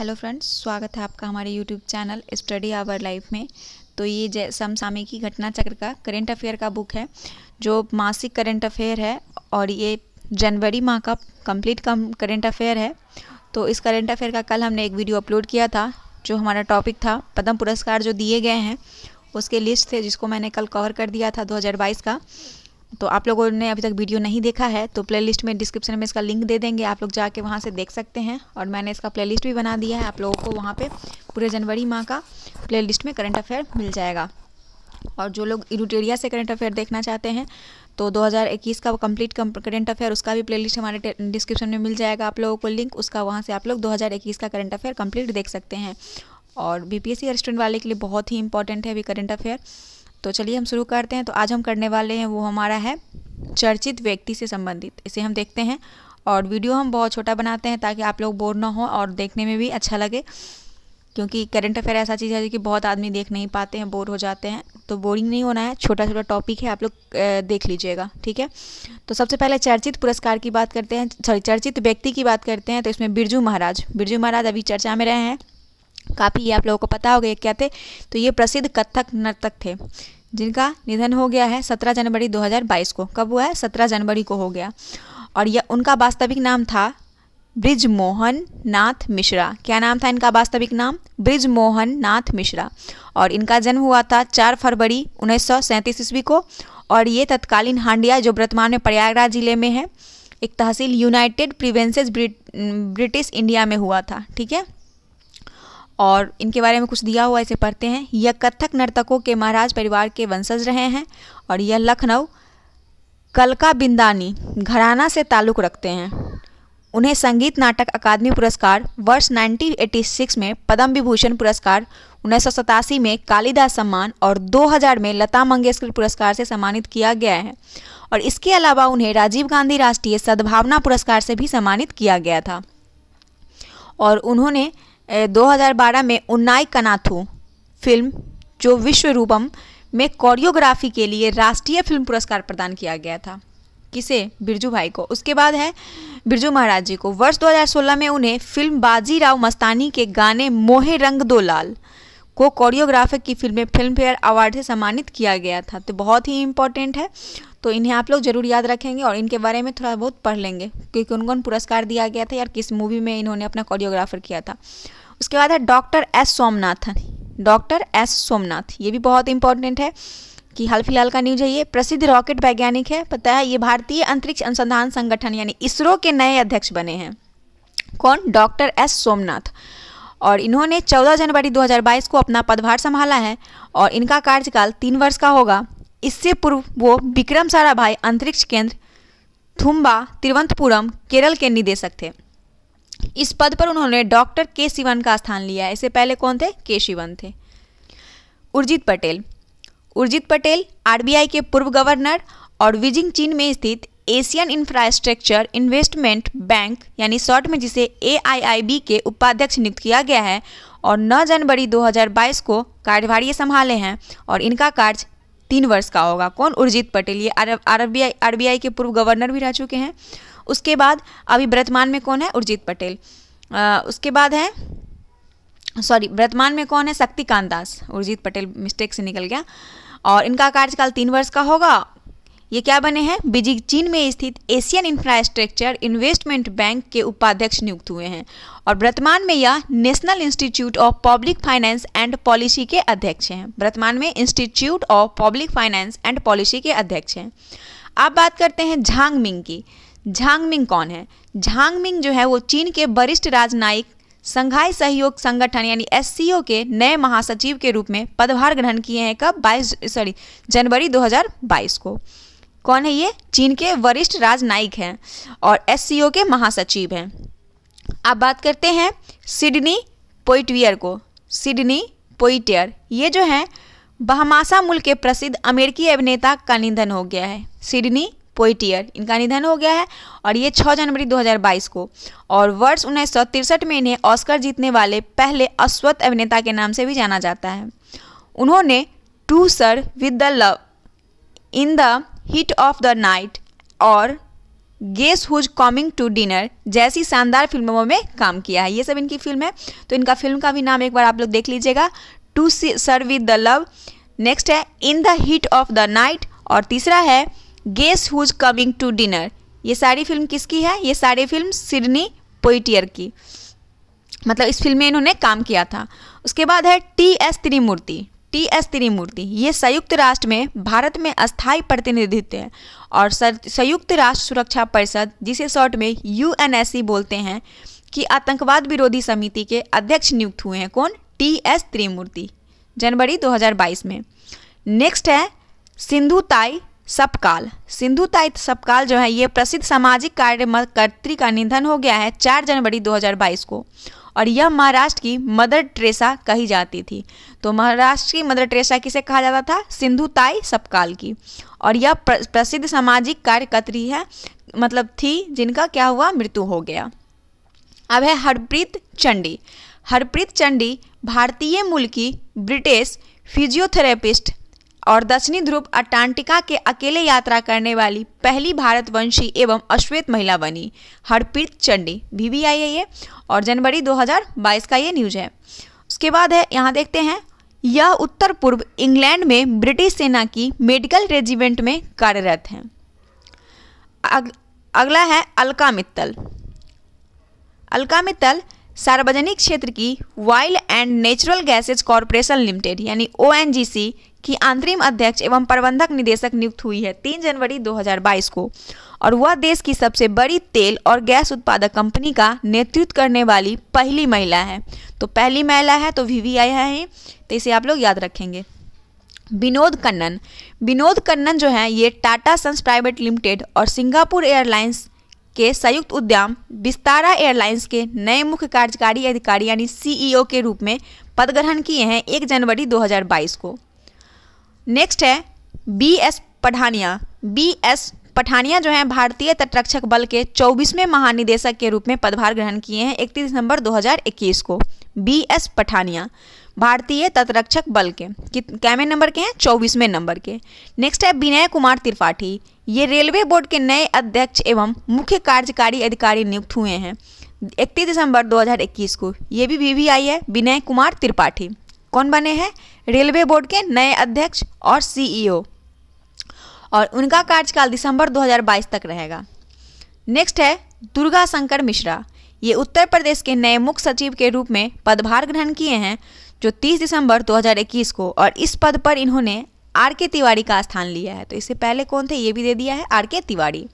hello friends स्वागत है आपका हमारे YouTube channel study hour life में तो ये जय की घटना चक्र का करेंट अफेयर का बुक है जो मासिक करेंट अफेयर है और ये जनवरी माह का कंप्लीट कम करेंट अफेयर है तो इस करेंट अफेयर का कल हमने एक वीडियो अपलोड किया था जो हमारा टॉपिक था पद्म पुरस्कार जो दिए गए हैं उसके लिस्ट थे जिसको मैंने कल कवर कर दिया था दो का तो आप लोगों ने अभी तक वीडियो नहीं देखा है तो प्लेलिस्ट में डिस्क्रिप्शन में इसका लिंक दे देंगे आप लोग जाके वहाँ से देख सकते हैं और मैंने इसका प्लेलिस्ट भी बना दिया है आप लोगों को वहाँ पे पूरे जनवरी माह का प्लेलिस्ट में करंट अफेयर मिल जाएगा और जो लोग इरुटेरिया से करंट अफेयर देखना चाहते हैं तो 2021 का कंप्लीट करंट अफेयर उसका भी प्लेलिस्ट हमारे डिस्क्रिप्शन में मिल जाएगा आप लोगों को लिंक उसका वहाँ से आप लोग 2021 का करंट अफेयर कंप्लीट देख सकते हैं और बीपीएससी स्टूडेंट वाले के लिए बहुत ही इंपॉर्टेंट है अभी करंट अफेयर तो चलिए हम शुरू करते हैं तो आज हम करने वाले हैं वो हमारा है चर्चित व्यक्ति से संबंधित इसे हम देखते हैं और वीडियो हम बहुत छोटा बनाते हैं ताकि आप लोग बोर ना हो और देखने में भी अच्छा लगे क्योंकि करंट अफेयर ऐसा चीज़ है जो कि बहुत आदमी देख नहीं पाते हैं बोर हो जाते हैं तो बोरिंग नहीं होना है छोटा छोटा टॉपिक है आप लोग देख लीजिएगा ठीक है तो सबसे पहले चर्चित पुरस्कार की बात करते हैं सॉरी चर्चित व्यक्ति की बात करते हैं तो इसमें बिरजू महाराज बिरजू महाराज अभी चर्चा में रहे हैं काफ़ी ये आप लोगों को पता होगा क्या थे तो ये प्रसिद्ध कथक नर्तक थे जिनका निधन हो गया है 17 जनवरी 2022 को कब हुआ है 17 जनवरी को हो गया और यह उनका वास्तविक नाम था ब्रिज मोहन नाथ मिश्रा क्या नाम था इनका वास्तविक नाम ब्रिज मोहन नाथ मिश्रा और इनका जन्म हुआ था 4 फरवरी उन्नीस ईस्वी को और ये तत्कालीन हांडिया जो वर्तमान में प्रयागराज जिले में है एक तहसील यूनाइटेड प्रिवेंसेज ब्रिटिश इंडिया में हुआ था ठीक है और इनके बारे में कुछ दिया हुआ इसे पढ़ते हैं यह कथक नर्तकों के महाराज परिवार के वंशज रहे हैं और यह लखनऊ कलका बिंदानी घराना से ताल्लुक़ रखते हैं उन्हें संगीत नाटक अकादमी पुरस्कार वर्ष 1986 में पद्म विभूषण पुरस्कार उन्नीस में कालिदास सम्मान और 2000 में लता मंगेशकर पुरस्कार से सम्मानित किया गया है और इसके अलावा उन्हें राजीव गांधी राष्ट्रीय सद्भावना पुरस्कार से भी सम्मानित किया गया था और उन्होंने 2012 में उन्नाई कनाथू फिल्म जो विश्व रूपम में कोरियोग्राफी के लिए राष्ट्रीय फिल्म पुरस्कार प्रदान किया गया था किसे बिरजू भाई को उसके बाद है बिरजू महाराज जी को वर्ष 2016 में उन्हें फिल्म बाजीराव मस्तानी के गाने मोहे रंग दो लाल को कोरियोग्राफर की फिल्म में फिल्म फेयर अवार्ड से सम्मानित किया गया था तो बहुत ही इंपॉर्टेंट है तो इन्हें आप लोग जरूर याद रखेंगे और इनके बारे में थोड़ा बहुत पढ़ लेंगे क्योंकि उनको पुरस्कार दिया गया था यार किस मूवी में इन्होंने अपना कोरियोग्राफर किया था उसके बाद है doctor S Somanathan doctor S Somnath ये भी बहुत इंपॉर्टेंट है कि हाल फिलहाल का न्यूज है ये प्रसिद्ध रॉकेट वैज्ञानिक है पता है ये भारतीय अंतरिक्ष अनुसंधान संगठन यानी इसरो के नए अध्यक्ष बने हैं कौन डॉक्टर एस सोमनाथ और इन्होंने 14 जनवरी 2022 को अपना पदभार संभाला है और इनका कार्यकाल तीन वर्ष का होगा इससे पूर्व वो विक्रम साराभाई अंतरिक्ष केंद्र थुम्बा तिरुवंतपुरम केरल के निदेशक थे इस पद पर उन्होंने डॉक्टर के शिवन का स्थान लिया इससे पहले कौन थे के शिवन थे उर्जित पटेल उर्जित पटेल आरबीआई के पूर्व गवर्नर और बीजिंग चीन में स्थित एशियन इंफ्रास्ट्रक्चर इन्वेस्टमेंट बैंक यानी शॉर्ट में जिसे ए के उपाध्यक्ष नियुक्त किया गया है और 9 जनवरी 2022 को कार्यभारी संभाले हैं और इनका कार्य तीन वर्ष का होगा कौन उर्जित पटेल ये आर आर के पूर्व गवर्नर भी रह चुके हैं उसके बाद अभी वर्तमान में कौन है उर्जित पटेल उसके बाद है सॉरी वर्तमान में कौन है शक्तिकांत दास उर्जित पटेल मिस्टेक से निकल गया और इनका कार्यकाल तीन वर्ष का होगा ये क्या बने हैं बीजिंग चीन में स्थित एशियन इंफ्रास्ट्रक्चर इन्वेस्टमेंट बैंक के उपाध्यक्ष नियुक्त हुए हैं और वर्तमान में यह national institute of public finance and policy के अध्यक्ष हैं वर्तमान में institute of public finance and policy के अध्यक्ष हैं अब बात करते हैं झांग मिंग की झांगमिंग कौन है झांगमिंग जो है वो चीन के वरिष्ठ राजनयिक संघाई सहयोग संगठन यानी एस के नए महासचिव के रूप में पदभार ग्रहण किए हैं कब 22 सॉरी जनवरी 2022 को कौन है ये चीन के वरिष्ठ राजनयिक हैं और एस के महासचिव हैं आप बात करते हैं सिडनी पोइटवियर को सिडनी पोइटियर ये जो हैं बहमासा मुल्क के प्रसिद्ध अमेरिकी अभिनेता का निधन हो गया है सिडनी पोइटियर इनका निधन हो गया है और ये 6 जनवरी 2022 को और वर्ष उन्नीस में इन्हें ऑस्कर जीतने वाले पहले अश्वत अभिनेता के नाम से भी जाना जाता है उन्होंने to sir with the love in the heat of the night और guess who's coming to dinner जैसी शानदार फिल्मों में काम किया है ये सब इनकी फिल्म है तो इनका फिल्म का भी नाम एक बार आप लोग देख लीजिएगा to sir with the love next है in the heat of the night और तीसरा है guess who's coming to dinner ये सारी फिल्म किसकी है ये सारी फिल्म सिडनी पोइटियर की मतलब इस फिल्म में इन्होंने काम किया था उसके बाद है T S Tirumurti T S Tirumurti ये संयुक्त राष्ट्र में भारत में अस्थायी प्रतिनिधित्व है और संयुक्त राष्ट्र सुरक्षा परिषद जिसे शॉर्ट में यू बोलते हैं कि आतंकवाद विरोधी समिति के अध्यक्ष नियुक्त हुए हैं कौन टी एस त्रिमूर्ति जनवरी 2022 में नेक्स्ट है सिंधु ताई सपकाल सिंधु सपकाल जो है ये प्रसिद्ध सामाजिक कार्यकर्त्री का निधन हो गया है 4 जनवरी 2022 को और यह महाराष्ट्र की मदर ट्रेसा कही जाती थी तो महाराष्ट्र की मदर ट्रेसा किसे कहा जाता था सिंधु ताई सपकाल की और यह प्रसिद्ध सामाजिक कार्यकर्त्री है मतलब थी जिनका क्या हुआ मृत्यु हो गया अब है हरप्रीत चंडी हरप्रीत चंडी भारतीय मूल की ब्रिटिश फिजियोथेरेपिस्ट और दक्षिणी ध्रुव अटांटिका के अकेले यात्रा करने वाली पहली भारतवंशी एवं अश्वेत महिला बनी हरप्रीत चंडी भी आई है ये और जनवरी 2022 का ये न्यूज है उसके बाद है यहाँ देखते हैं यह उत्तर पूर्व इंग्लैंड में ब्रिटिश सेना की मेडिकल रेजिमेंट में कार्यरत हैं अग, अगला है अलका मित्तल अलका मित्तल सार्वजनिक क्षेत्र की वाइल्ड and natural gases corporation limited यानी ओ की अंतरिम अध्यक्ष एवं प्रबंधक निदेशक नियुक्त हुई है तीन जनवरी 2022 को और वह देश की सबसे बड़ी तेल और गैस उत्पादक कंपनी का नेतृत्व करने वाली पहली महिला है तो पहली महिला है तो वी वी आई है तो इसे आप लोग याद रखेंगे विनोद कन्नन विनोद कन्नन जो है ये टाटा सन्स प्राइवेट लिमिटेड और सिंगापुर एयरलाइंस के संयुक्त उद्यम विस्तारा एयरलाइंस के नए मुख्य कार्यकारी अधिकारी यानी सीईओ e के रूप में पद ग्रहण किए हैं 1 जनवरी 2022 को नेक्स्ट है B S Pathania B S Pathania जो हैं भारतीय तटरक्षक बल के 24वें महानिदेशक के रूप में पदभार ग्रहण किए हैं 31 दिसंबर 2021 को बी एस पठानिया भारतीय तटरक्षक बल के कैमे नंबर के हैं 24वें नंबर के नेक्स्ट है विनय कुमार त्रिपाठी ये रेलवे बोर्ड के नए अध्यक्ष एवं मुख्य कार्यकारी अधिकारी नियुक्त हुए हैं इकतीस दिसंबर 2021 को ये भी वी है विनय कुमार त्रिपाठी कौन बने हैं रेलवे बोर्ड के नए अध्यक्ष और सीईओ और उनका कार्यकाल दिसंबर 2022 तक रहेगा नेक्स्ट है दुर्गा शंकर मिश्रा ये उत्तर प्रदेश के नए मुख्य सचिव के रूप में पदभार ग्रहण किए हैं जो 30 दिसंबर 2021 को और इस पद पर इन्होंने आर के तिवारी का स्थान लिया है तो इससे पहले कौन थे ये भी दे दिया है आर के तिवारी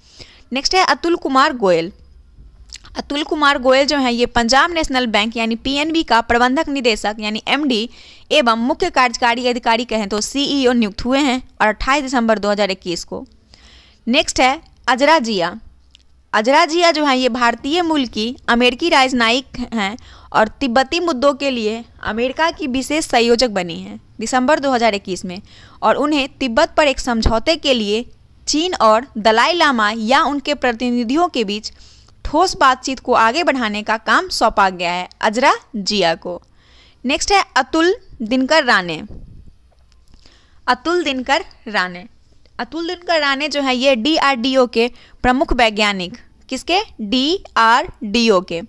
नेक्स्ट है अतुल कुमार गोयल अतुल कुमार गोयल जो हैं ये पंजाब नेशनल बैंक यानी पीएनबी का प्रबंधक निदेशक यानी एमडी एवं मुख्य कार्यकारी अधिकारी कहें तो सीईओ e नियुक्त हुए हैं और 28 दिसंबर 2021 को नेक्स्ट है अजरा जिया अजरा जिया जो हैं ये भारतीय मूल की अमेरिकी राजनयिक हैं और तिब्बती मुद्दों के लिए अमेरिका की विशेष संयोजक बनी हैं दिसंबर 2021 में और उन्हें तिब्बत पर एक समझौते के लिए चीन और दलाई लामा या उनके प्रतिनिधियों के बीच ठोस बातचीत को आगे बढ़ाने का काम सौंपा गया है अजरा जिया को नेक्स्ट है अतुल दिनकर राणे अतुल दिनकर राणे अतुल दिनकर राणे जो है ये डीआरडीओ के प्रमुख वैज्ञानिक किसके डीआरडीओ के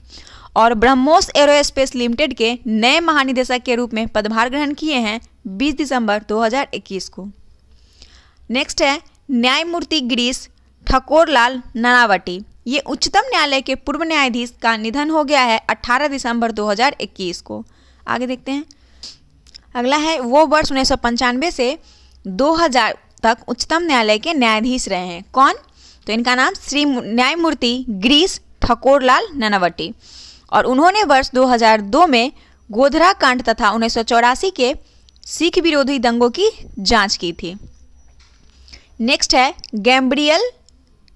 और ब्रह्मोस एरोस्पेस लिमिटेड के नए महानिदेशक के रूप में पदभार ग्रहण किए हैं 20 दिसंबर 2021 को नेक्स्ट है न्यायमूर्ति ग्रीस ठकोरलाल नानावटी ये उच्चतम न्यायालय के पूर्व न्यायाधीश का निधन हो गया है 18 दिसंबर 2021 को आगे देखते हैं अगला है वो वर्ष उन्नीस से 2000 तक उच्चतम न्यायालय के न्यायाधीश रहे हैं कौन तो इनका नाम श्री न्यायमूर्ति ग्रीस ठकोरलाल ननावटी और उन्होंने वर्ष 2002 में गोधरा कांड तथा उन्नीस के सिख विरोधी दंगों की जांच की थी नेक्स्ट है गैम्ब्रियल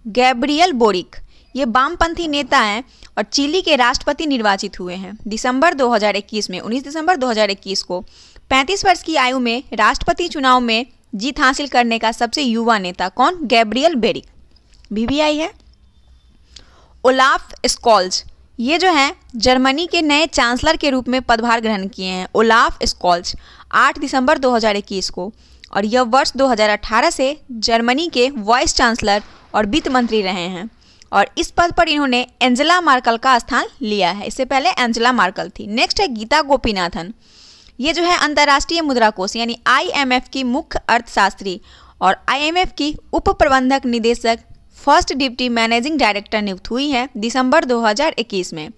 गैब्रियल बोरिक ये वामपंथी नेता हैं और चिली के राष्ट्रपति निर्वाचित हुए हैं दिसंबर 2021 में 19 दिसंबर 2021 को 35 वर्ष की आयु में राष्ट्रपति चुनाव में जीत हासिल करने का सबसे युवा नेता कौन गैब्रियल बेरिक बीबीआई है ओलाफ स्कॉल्स ये जो हैं जर्मनी के नए चांसलर के रूप में पदभार ग्रहण किए हैं ओलाफ स्कॉल्स 8 दिसंबर 2021 को और यह वर्ष 2018 से जर्मनी के वाइस चांसलर और वित्त मंत्री रहे हैं और इस पद पर इन्होंने एंजेला मार्कल का स्थान लिया है इससे पहले एंजेला मार्कल थी नेक्स्ट है गीता गोपीनाथन ये जो है अंतर्राष्ट्रीय मुद्रा कोष यानी आईएमएफ की मुख्य अर्थशास्त्री और आईएमएफ की उप प्रबंधक निदेशक फर्स्ट डिप्टी मैनेजिंग डायरेक्टर नियुक्त हुई है दिसंबर 2021 में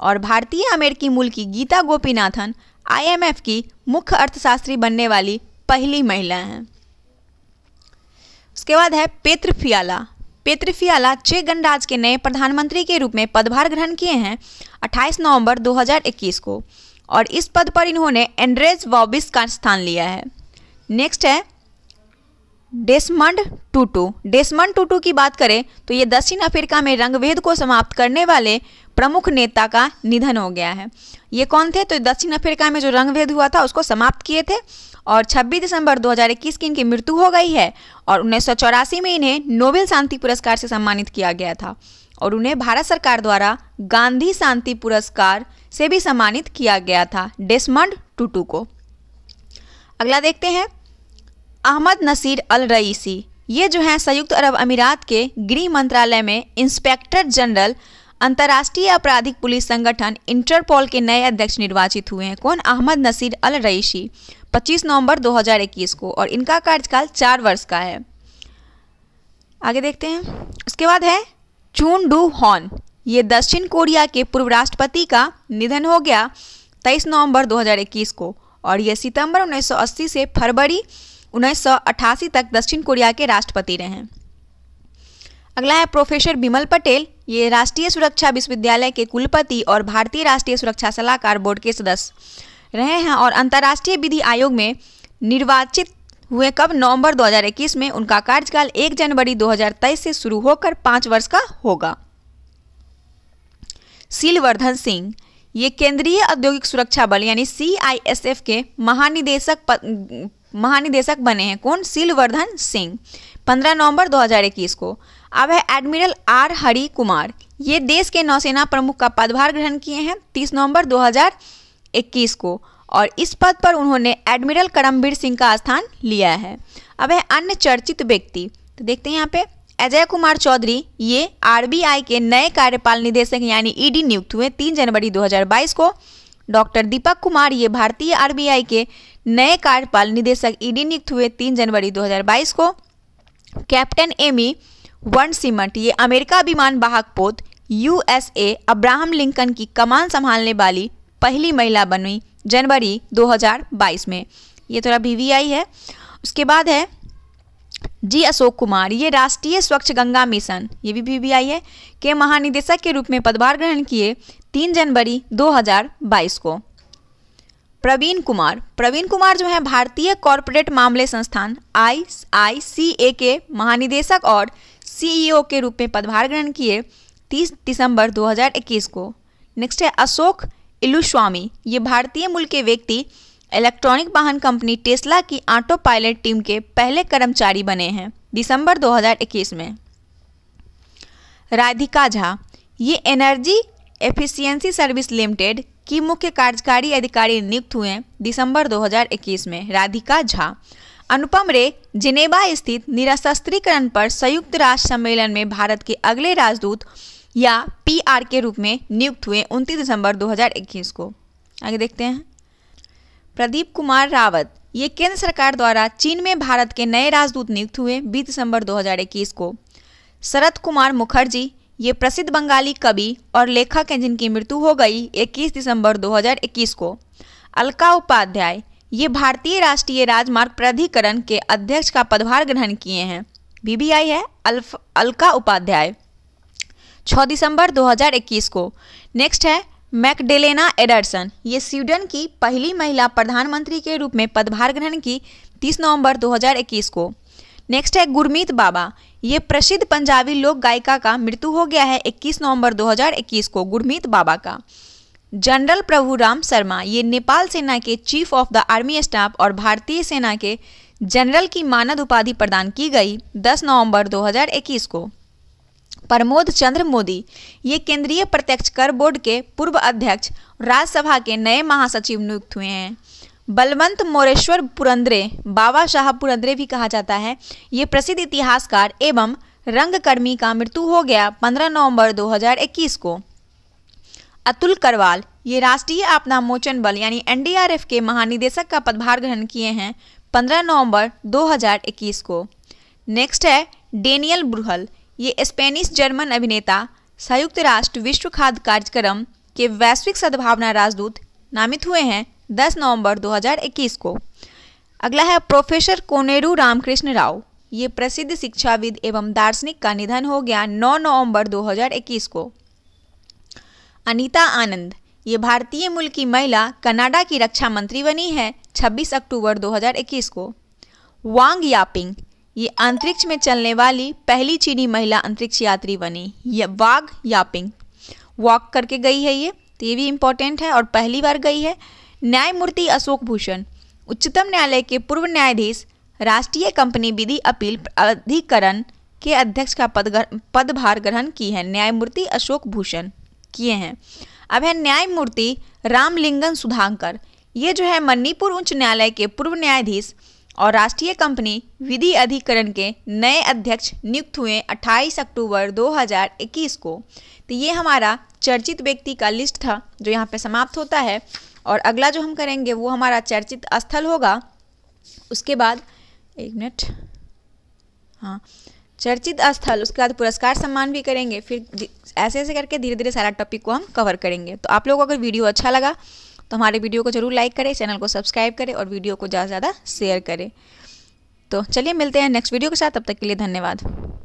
और भारतीय अमेरिकी मूल की गीता गोपीनाथन आईएमएफ की मुख्य अर्थशास्त्री बनने वाली पहली महिला हैं उसके बाद है पेत्रफियाला पेत्रफियाला चेक गणराज के नए प्रधानमंत्री के रूप में पदभार ग्रहण किए हैं 28 नवंबर 2021 को और इस पद पर इन्होंने एंड्रेज वॉबिस का स्थान लिया है नेक्स्ट है डेस्मंड टूटू डेस्मंड टूटू की बात करें तो ये दक्षिण अफ्रीका में रंगभेद को समाप्त करने वाले प्रमुख नेता का निधन हो गया है ये कौन थे तो दक्षिण अफ्रीका में जो रंगभेद हुआ था उसको समाप्त किए थे और 26 दिसंबर 2021 की इनकी मृत्यु हो गई है और उन्नीस में इन्हें नोबेल शांति पुरस्कार से सम्मानित किया गया था और उन्हें भारत सरकार द्वारा गांधी शांति पुरस्कार से भी सम्मानित किया गया था डेस्मंड टूटू को अगला देखते हैं अहमद नसीर अल रईसी ये जो हैं संयुक्त अरब अमीरात के गृह मंत्रालय में इंस्पेक्टर जनरल अंतर्राष्ट्रीय आपराधिक पुलिस संगठन इंटरपोल के नए अध्यक्ष निर्वाचित हुए हैं कौन अहमद नसीर अल रईसी 25 नवंबर 2021 को और इनका कार्यकाल चार वर्ष का है आगे देखते हैं उसके बाद है चून डू हॉन ये दक्षिण कोरिया के पूर्व राष्ट्रपति का निधन हो गया 23 नवंबर 2021 को और ये सितंबर 1980 से फरवरी 1988 तक दक्षिण कोरिया के राष्ट्रपति रहे अगला है प्रोफेसर बिमल पटेल ये राष्ट्रीय सुरक्षा विश्वविद्यालय के कुलपति और भारतीय राष्ट्रीय सुरक्षा सलाहकार बोर्ड के सदस्य रहे हैं और अंतर्राष्ट्रीय विधि आयोग में निर्वाचित हुए कब नवंबर 2021 में उनका कार्यकाल 1 जनवरी 2023 से शुरू होकर पांच वर्ष का होगा सिलवर्धन सिंह ये केंद्रीय औद्योगिक सुरक्षा बल यानी एफ के महानिदेशक महानिदेशक बने हैं कौन सिलवर्धन सिंह 15 नवंबर 2021 को अब है एडमिरल आर हरि कुमार ये देश के नौसेना प्रमुख का पदभार ग्रहण किए हैं 30 नवंबर 2021 को और इस पद पर उन्होंने एडमिरल करमवीर सिंह का स्थान लिया है अब है अन्य चर्चित व्यक्ति तो देखते हैं यहाँ पे अजय कुमार चौधरी ये आरबीआई के नए कार्यपाल निदेशक यानी ईडी नियुक्त हुए तीन जनवरी 2022 को डॉक्टर दीपक कुमार ये भारतीय आरबीआई के नए कार्यपाल निदेशक ईडी नियुक्त हुए तीन जनवरी 2022 को कैप्टन एमी वन सीमट ये अमेरिका विमान वाहक पोत यूएसए अब्राहम लिंकन की कमान संभालने वाली पहली महिला बनी जनवरी 2022 में ये थोड़ा वीवीआई है उसके बाद है जी अशोक कुमार ये राष्ट्रीय स्वच्छ गंगा मिशन ये भी वीवीआई है के महानिदेशक के रूप में पदभार ग्रहण किए 3 जनवरी 2022 को प्रवीण कुमार प्रवीण कुमार जो है भारतीय कॉरपोरेट मामले संस्थान आई आई सी ए के महानिदेशक और सीईओ e के रूप में पदभार ग्रहण किए 30 दिसंबर 2021 को नेक्स्ट है अशोक इलुस्वामी ये भारतीय मूल के व्यक्ति इलेक्ट्रॉनिक वाहन कंपनी टेस्ला की ऑटो पायलट टीम के पहले कर्मचारी बने हैं दिसंबर 2021 में राधिका झा ये एनर्जी एफिशिएंसी सर्विस लिमिटेड की मुख्य कार्यकारी अधिकारी नियुक्त हुए दिसंबर 2021 में राधिका झा अनुपम रे जिनेबा स्थित निरस्त्रीकरण पर संयुक्त राष्ट्र सम्मेलन में भारत के अगले राजदूत या आर के रूप में नियुक्त हुए 29 दिसंबर 2021 को आगे देखते हैं प्रदीप कुमार रावत ये केंद्र सरकार द्वारा चीन में भारत के नए राजदूत नियुक्त हुए 20 दिसंबर 2021 को शरद कुमार मुखर्जी ये प्रसिद्ध बंगाली कवि और लेखक हैं जिनकी मृत्यु हो गई 21 दिसंबर 2021 को अलका उपाध्याय ये भारतीय राष्ट्रीय राजमार्ग प्राधिकरण के अध्यक्ष का पदभार ग्रहण किए हैं बीबीआई है अल्फ अलका उपाध्याय 6 दिसंबर 2021 को नेक्स्ट है मैकडेलेना एडरसन ये स्वीडन की पहली महिला प्रधानमंत्री के रूप में पदभार ग्रहण की 30 नवंबर 2021 को नेक्स्ट है गुरमीत बाबा ये प्रसिद्ध पंजाबी लोक गायिका का मृत्यु हो गया है 21 नवंबर 2021 को गुरमीत बाबा का जनरल प्रभु राम शर्मा ये नेपाल सेना के chief of the army staff और भारतीय सेना के जनरल की मानद उपाधि प्रदान की गई 10 नवंबर 2021 को प्रमोद चंद्र मोदी ये केंद्रीय प्रत्यक्ष कर बोर्ड के पूर्व अध्यक्ष राज्यसभा के नए महासचिव नियुक्त हुए हैं बलवंत मोरेश्वर पुरंद्रे बाबा शाह पुरंद्रे भी कहा जाता है ये प्रसिद्ध इतिहासकार एवं रंगकर्मी का मृत्यु हो गया 15 नवंबर 2021 को अतुल करवाल ये राष्ट्रीय आपदा मोचन बल यानी एनडीआरएफ के महानिदेशक का पदभार ग्रहण किए हैं 15 नवंबर 2021 को नेक्स्ट है डेनियल बुरहल ये स्पेनिश जर्मन अभिनेता संयुक्त राष्ट्र विश्व खाद्य कार्यक्रम के वैश्विक सद्भावना राजदूत नामित हुए हैं 10 नवंबर 2021 को अगला है प्रोफेसर कोनेरू रामकृष्ण राव ये प्रसिद्ध शिक्षाविद एवं दार्शनिक का निधन हो गया 9 नवंबर 2021 को अनीता आनंद ये भारतीय मूल की महिला कनाडा की रक्षा मंत्री बनी है 26 अक्टूबर 2021 को वांग यापिंग ये अंतरिक्ष में चलने वाली पहली चीनी महिला अंतरिक्ष यात्री बनी या वाघ यापिंग वॉक करके गई है ये तो ये भी इम्पोर्टेंट है और पहली बार गई है न्यायमूर्ति अशोक भूषण उच्चतम न्यायालय के पूर्व न्यायाधीश राष्ट्रीय कंपनी विधि अपील अधिकरण के अध्यक्ष का पद पदभार ग्रहण की है न्यायमूर्ति अशोक भूषण किए हैं अब है न्यायमूर्ति रामलिंगन सुधांकर ये जो है मणिपुर उच्च न्यायालय के पूर्व न्यायाधीश और राष्ट्रीय कंपनी विधि अधिकरण के नए अध्यक्ष नियुक्त हुए 28 अक्टूबर 2021 को तो ये हमारा चर्चित व्यक्ति का लिस्ट था जो यहाँ पे समाप्त होता है और अगला जो हम करेंगे वो हमारा चर्चित स्थल होगा उसके बाद एक मिनट हाँ चर्चित स्थल उसके बाद पुरस्कार सम्मान भी करेंगे फिर ऐसे ऐसे करके धीरे धीरे सारा टॉपिक को हम कवर करेंगे तो आप लोगों को अगर वीडियो अच्छा लगा तो हमारे वीडियो को जरूर लाइक करें चैनल को सब्सक्राइब करें और वीडियो को ज़्यादा से ज़्यादा शेयर करें तो चलिए मिलते हैं नेक्स्ट वीडियो के साथ तब तक के लिए धन्यवाद